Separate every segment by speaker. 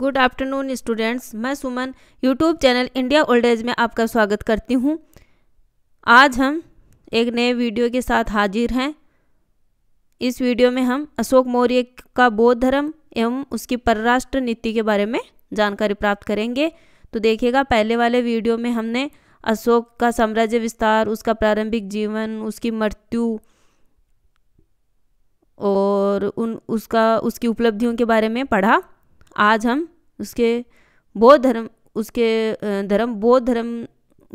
Speaker 1: good afternoon students मैं Suman YouTube channel India old age में आपका स्वागत करती हूँ आज हम एक नए वीडियो के साथ हाजिर हैं इस वीडियो में हम अशोक मौर्य का बौद्ध धर्म एवं उसकी परराष्ट्र नीति के बारे में जानकारी प्राप्त करेंगे तो देखिएगा पहले वाले वीडियो में हमने अशोक का साम्राज्य विस्तार उसका प्रारंभिक जीवन उसकी मृत्यु और उन उसका उसकी उपलब्धियों के बारे में पढ़ा आज हम उसके बौद्ध धर्म उसके धर्म बौद्ध धर्म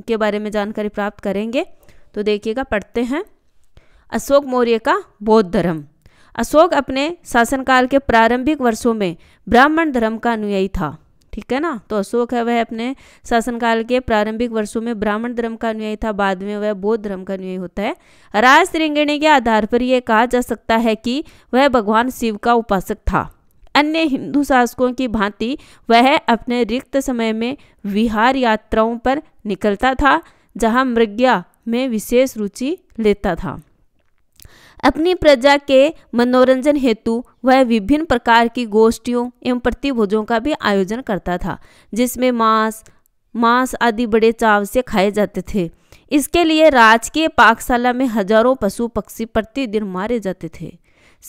Speaker 1: के बारे में जानकारी प्राप्त करेंगे तो देखिएगा पढ़ते हैं अशोक मौर्य का बौद्ध धर्म अशोक अपने शासनकाल के प्रारंभिक वर्षों में ब्राह्मण धर्म का अनुयायी था ठीक है ना तो अशोक है वह अपने शासनकाल के प्रारंभिक वर्षों में ब्राह्मण धर्म का अनुयायी था बाद में वह बौद्ध धर्म का अनुयायी होता है राज त्रिंगिणी के आधार पर यह कहा जा सकता है कि वह भगवान शिव का उपासक था अन्य हिंदू शासकों की भांति वह अपने रिक्त समय में विहार यात्राओं पर निकलता था जहां मृग्या में विशेष रुचि लेता था अपनी प्रजा के मनोरंजन हेतु वह विभिन्न प्रकार की गोष्ठियों एवं प्रतिभोजों का भी आयोजन करता था जिसमें मांस मांस आदि बड़े चाव से खाए जाते थे इसके लिए राजकीय पाकशाला में हजारों पशु पक्षी प्रतिदिन मारे जाते थे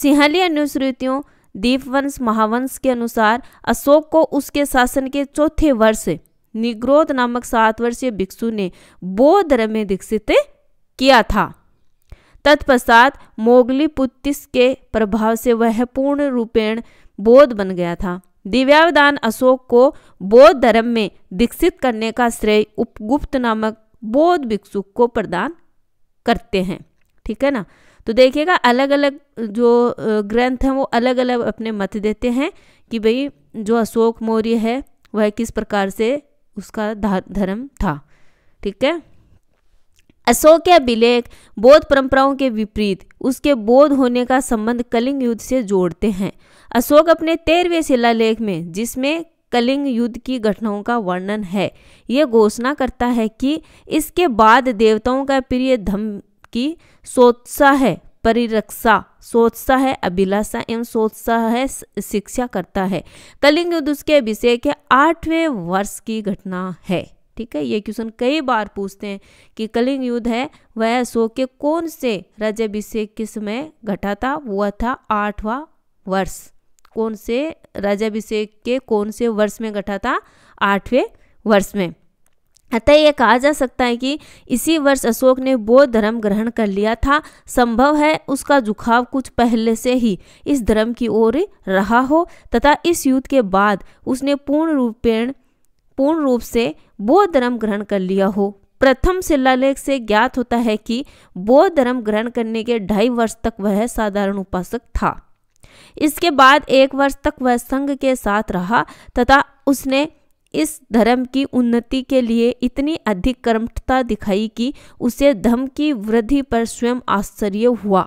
Speaker 1: सिंहली अनुसृतियों दीपवंश महावंश के अनुसार अशोक को उसके शासन के चौथे वर्ष निग्रोध नामक सात वर्षीय भिक्षु ने बौद्ध में दीक्षित किया था तत्पश्चात मोगली पुतिस के प्रभाव से वह पूर्ण रूपेण बौद्ध बन गया था दिव्यावदान अशोक को बौद्ध धर्म में दीक्षित करने का श्रेय उपगुप्त नामक बौद्ध भिक्षु को प्रदान करते हैं ठीक है ना तो देखिएगा अलग अलग जो ग्रंथ हैं वो अलग अलग अपने मत देते हैं कि भाई जो अशोक मौर्य है वह किस प्रकार से उसका धर्म था ठीक है अशोक या अभिलेख बौद्ध परंपराओं के विपरीत उसके बोध होने का संबंध कलिंग युद्ध से जोड़ते हैं अशोक अपने तेरहवें शिलालेख में जिसमें कलिंग युद्ध की घटनाओं का वर्णन है ये घोषणा करता है कि इसके बाद देवताओं का प्रिय धम की सोत्सा है परिरक्षा सोचता है अभिलाषा एवं सोचता है शिक्षा करता है कलिंग युद्ध उसके अभिषेक के आठवें वर्ष की घटना है ठीक है ये क्वेश्चन कई बार पूछते हैं कि कलिंग युद्ध है वह अशोक के कौन से राजाभिषेक के समय घटा था वह था आठवां वर्ष कौन से राजाभिषेक के कौन से वर्ष में घटा था आठवें वर्ष में अतः यह कहा जा सकता है कि इसी वर्ष अशोक ने बौद्ध धर्म ग्रहण कर लिया था संभव है उसका झुकाव कुछ पहले से ही इस धर्म की ओर रहा हो तथा इस युद्ध के बाद उसने पूर्ण रूपेण पूर्ण रूप से बौद्ध धर्म ग्रहण कर लिया हो प्रथम शिलालेख से ज्ञात होता है कि बौद्ध धर्म ग्रहण करने के ढाई वर्ष तक वह साधारण उपासक था इसके बाद एक वर्ष तक वह संघ के साथ रहा तथा उसने इस धर्म की उन्नति के लिए इतनी अधिक कर्मठता दिखाई कि उसे धम की वृद्धि पर स्वयं आश्चर्य हुआ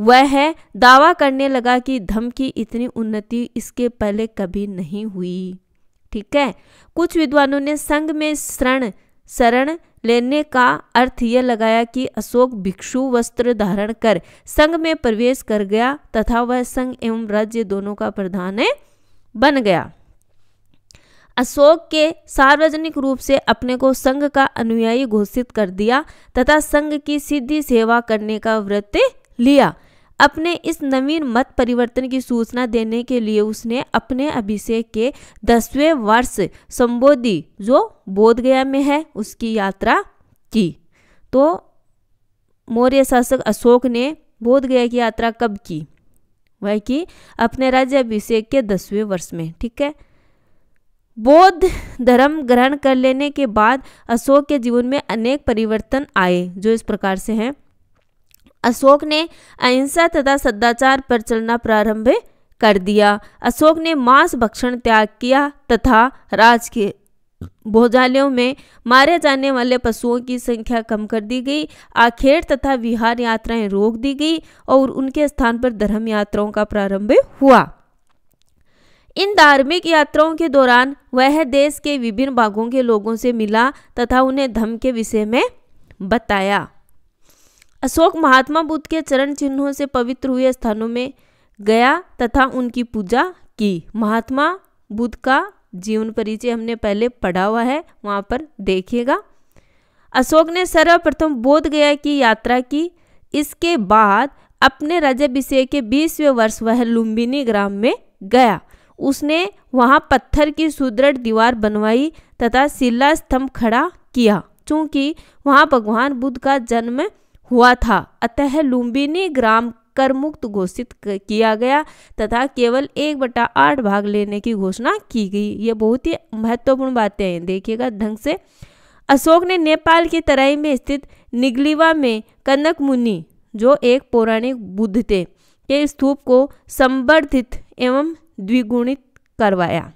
Speaker 1: वह है दावा करने लगा कि धम की इतनी उन्नति इसके पहले कभी नहीं हुई ठीक है कुछ विद्वानों ने संघ में शरण शरण लेने का अर्थ यह लगाया कि अशोक भिक्षु वस्त्र धारण कर संघ में प्रवेश कर गया तथा वह संघ एवं राज्य दोनों का प्रधान बन गया अशोक के सार्वजनिक रूप से अपने को संघ का अनुयायी घोषित कर दिया तथा संघ की सिद्धि सेवा करने का व्रत लिया अपने इस नवीन मत परिवर्तन की सूचना देने के लिए उसने अपने अभिषेक के दसवें वर्ष संबोधि जो बोधगया में है उसकी यात्रा की तो मौर्य शासक अशोक ने बोधगया की यात्रा कब की वह की अपने राज्य अभिषेक के दसवें वर्ष में ठीक है बौद्ध धर्म ग्रहण कर लेने के बाद अशोक के जीवन में अनेक परिवर्तन आए जो इस प्रकार से हैं अशोक ने अहिंसा तथा सदाचार पर चलना प्रारंभ कर दिया अशोक ने मांस भक्षण त्याग किया तथा राज के भोजालयों में मारे जाने वाले पशुओं की संख्या कम कर दी गई आखेड़ तथा विहार यात्राएं रोक दी गई और उनके स्थान पर धर्म यात्राओं का प्रारंभ हुआ इन धार्मिक यात्राओं के दौरान वह देश के विभिन्न भागों के लोगों से मिला तथा उन्हें धम्म के विषय में बताया अशोक महात्मा बुद्ध के चरण चिन्हों से पवित्र हुए स्थानों में गया तथा उनकी पूजा की महात्मा बुद्ध का जीवन परिचय हमने पहले पढ़ा हुआ है वहाँ पर देखिएगा अशोक ने सर्वप्रथम बोध गया की यात्रा की इसके बाद अपने विषय के बीसवें वर्ष वह लुम्बिनी ग्राम में गया उसने वहाँ पत्थर की सुदृढ़ दीवार बनवाई तथा शिला स्तंभ खड़ा किया चूँकि वहाँ भगवान बुद्ध का जन्म हुआ था अतः लुम्बिनी ग्राम कर मुक्त घोषित किया गया तथा केवल एक बटा आठ भाग लेने की घोषणा की गई ये बहुत ही महत्वपूर्ण बातें हैं देखिएगा ढंग से अशोक ने नेपाल की तराई में स्थित निगलिवा में कनक मुनि जो एक पौराणिक बुद्ध थे के स्तूप को संवर्धित एवं द्विगुणित करवाया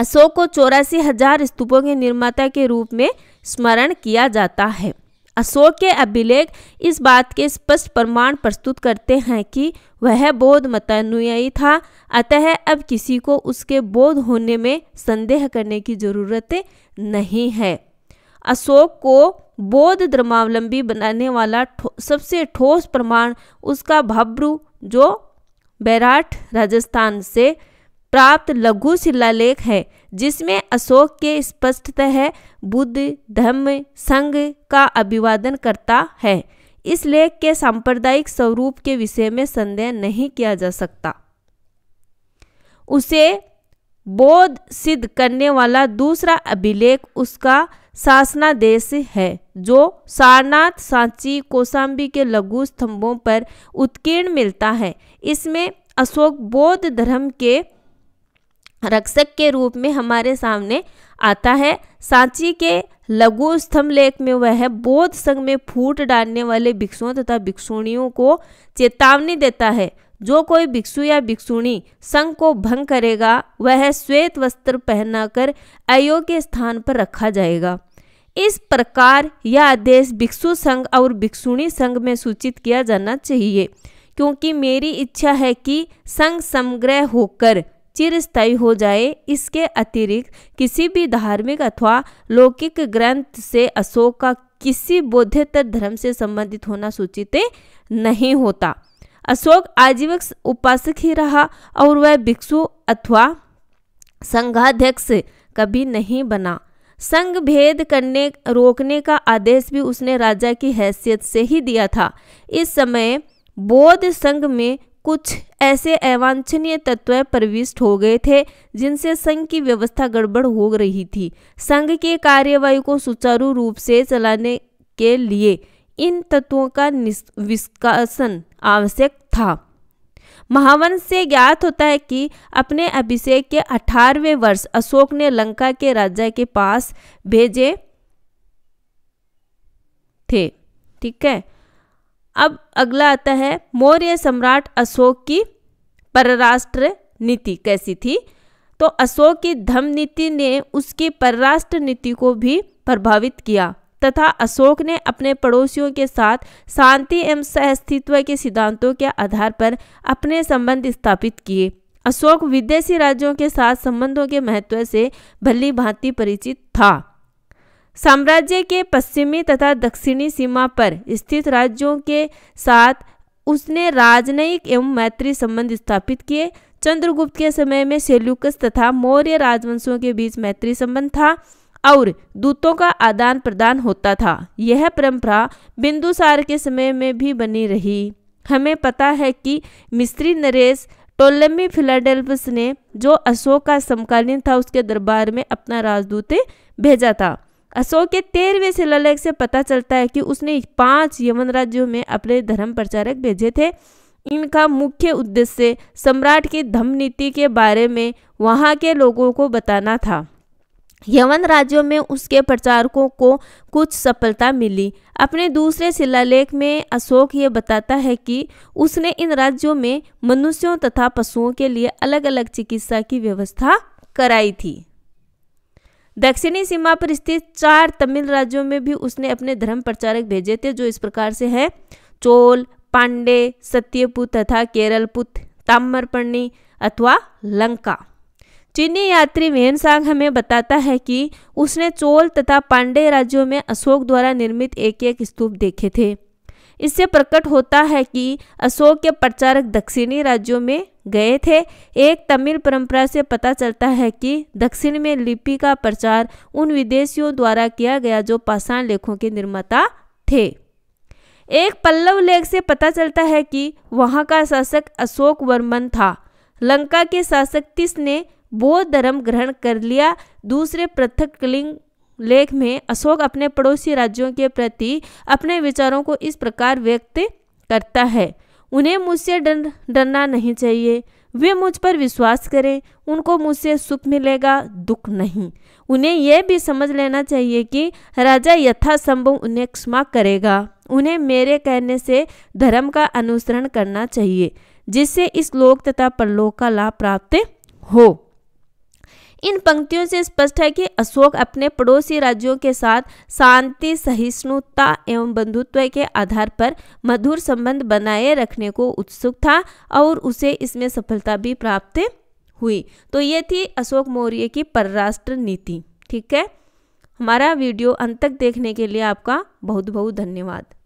Speaker 1: अशोक को चौरासी हजार स्तूपों के निर्माता के रूप में स्मरण किया जाता है अशोक के अभिलेख इस बात के स्पष्ट प्रमाण प्रस्तुत करते हैं कि वह बोध मतानुयायी था अतः अब किसी को उसके बोध होने में संदेह करने की जरूरत नहीं है अशोक को बौद्ध धर्मावलंबी बनाने वाला थो, सबसे ठोस प्रमाण उसका भब्रु जो बैराठ राजस्थान से प्राप्त लघु शिलालेख है जिसमें अशोक के स्पष्टतः बुद्ध धर्म संघ का अभिवादन करता है इस लेख के सांप्रदायिक स्वरूप के विषय में संदेह नहीं किया जा सकता उसे बोध सिद्ध करने वाला दूसरा अभिलेख उसका शासनादेश है जो सारनाथ सांची कोसाम्बी के लघु स्तंभों पर उत्कीर्ण मिलता है इसमें अशोक बौद्ध धर्म के रक्षक के रूप में हमारे सामने आता है सांची के लघु स्तंभ लेख में वह बौद्ध संघ में फूट डालने वाले भिक्षुओं तथा भिक्षुणियों को चेतावनी देता है जो कोई भिक्षु या भिक्षुणी संघ को भंग करेगा वह श्वेत वस्त्र पहनाकर अयोग्य स्थान पर रखा जाएगा इस प्रकार यह आदेश भिक्षु संघ और भिक्षुणी संघ में सूचित किया जाना चाहिए क्योंकि मेरी इच्छा है कि संघ समग्रह होकर चिरस्थायी हो जाए इसके अतिरिक्त किसी भी धार्मिक अथवा लौकिक ग्रंथ से अशोक का किसी बौद्धतर धर्म से संबंधित होना सूचित नहीं होता अशोक आजीवक उपासक ही रहा और वह भिक्षु अथवा संघाध्यक्ष कभी नहीं बना संघ भेद करने रोकने का आदेश भी उसने राजा की हैसियत से ही दिया था इस समय बौद्ध संघ में कुछ ऐसे अवांछनीय तत्व प्रविष्ट हो गए थे जिनसे संघ की व्यवस्था गड़बड़ हो रही थी संघ के कार्यवाही को सुचारू रूप से चलाने के लिए इन तत्वों का निष्कासन आवश्यक था महावंश से ज्ञात होता है कि अपने अभिषेक के 18वें वर्ष अशोक ने लंका के राजा के पास भेजे थे ठीक है अब अगला आता है मौर्य सम्राट अशोक की परराष्ट्र नीति कैसी थी तो अशोक की धम नीति ने उसकी परराष्ट्र नीति को भी प्रभावित किया तथा अशोक ने अपने पड़ोसियों के साथ शांति एवं सहअस्तित्व के सिद्धांतों के आधार पर अपने संबंध स्थापित किए अशोक विदेशी राज्यों के साथ संबंधों के महत्व से भली भांति परिचित था साम्राज्य के पश्चिमी तथा दक्षिणी सीमा पर स्थित राज्यों के साथ उसने राजनयिक एवं मैत्री संबंध स्थापित किए चंद्रगुप्त के समय में सेल्युकस तथा मौर्य राजवंशों के बीच मैत्री संबंध था और दूतों का आदान प्रदान होता था यह परंपरा बिंदुसार के समय में भी बनी रही हमें पता है कि मिस्त्री नरेश टोलमी फिलाडेल्फस ने जो अशोक का समकालीन था उसके दरबार में अपना राजदूत भेजा था अशोक के तेरहवें शिलालेख से पता चलता है कि उसने पांच यमन राज्यों में अपने धर्म प्रचारक भेजे थे इनका मुख्य उद्देश्य सम्राट की धम नीति के बारे में वहाँ के लोगों को बताना था यवन राज्यों में उसके प्रचारकों को कुछ सफलता मिली अपने दूसरे शिलालेख में अशोक ये बताता है कि उसने इन राज्यों में मनुष्यों तथा पशुओं के लिए अलग अलग चिकित्सा की व्यवस्था कराई थी दक्षिणी सीमा पर स्थित चार तमिल राज्यों में भी उसने अपने धर्म प्रचारक भेजे थे जो इस प्रकार से है चोल पांडे सत्यपुत तथा केरलपुत ताम्रपर्णी अथवा लंका चीनी यात्री वेन सांग हमें बताता है कि उसने चोल तथा पांडे राज्यों में अशोक द्वारा निर्मित एक एक स्तूप देखे थे इससे प्रकट होता है कि अशोक के प्रचारक दक्षिणी राज्यों में गए थे एक तमिल परंपरा से पता चलता है कि दक्षिण में लिपि का प्रचार उन विदेशियों द्वारा किया गया जो पाषाण लेखों के निर्माता थे एक पल्लव लेख से पता चलता है कि वहाँ का शासक अशोक वर्मन था लंका के शासक तिस ने बौद्ध धर्म ग्रहण कर लिया दूसरे पृथक कलिंग लेख में अशोक अपने पड़ोसी राज्यों के प्रति अपने विचारों को इस प्रकार व्यक्त करता है उन्हें मुझसे डरना नहीं चाहिए वे मुझ पर विश्वास करें उनको मुझसे सुख मिलेगा दुख नहीं उन्हें यह भी समझ लेना चाहिए कि राजा यथासंभव उन्हें क्षमा करेगा उन्हें मेरे कहने से धर्म का अनुसरण करना चाहिए जिससे इस लोक तथा परलोक का लाभ प्राप्त हो इन पंक्तियों से स्पष्ट है कि अशोक अपने पड़ोसी राज्यों के साथ शांति सहिष्णुता एवं बंधुत्व के आधार पर मधुर संबंध बनाए रखने को उत्सुक था और उसे इसमें सफलता भी प्राप्त हुई तो ये थी अशोक मौर्य की परराष्ट्र नीति ठीक है हमारा वीडियो अंत तक देखने के लिए आपका बहुत बहुत धन्यवाद